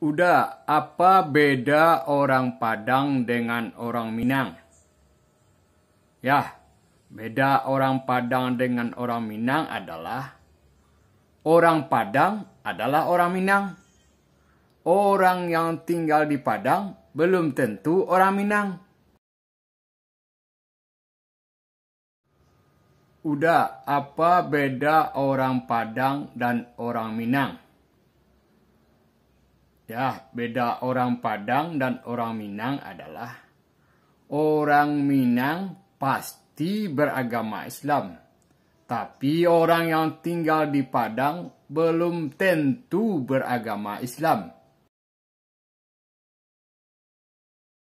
Udah, apa beda orang Padang dengan orang Minang? Ya, beda orang Padang dengan orang Minang adalah orang Padang adalah orang Minang. Orang yang tinggal di Padang belum tentu orang Minang. Udah, apa beda orang Padang dan orang Minang? Ya, beda orang Padang dan orang Minang adalah orang Minang pasti beragama Islam. Tapi orang yang tinggal di Padang belum tentu beragama Islam.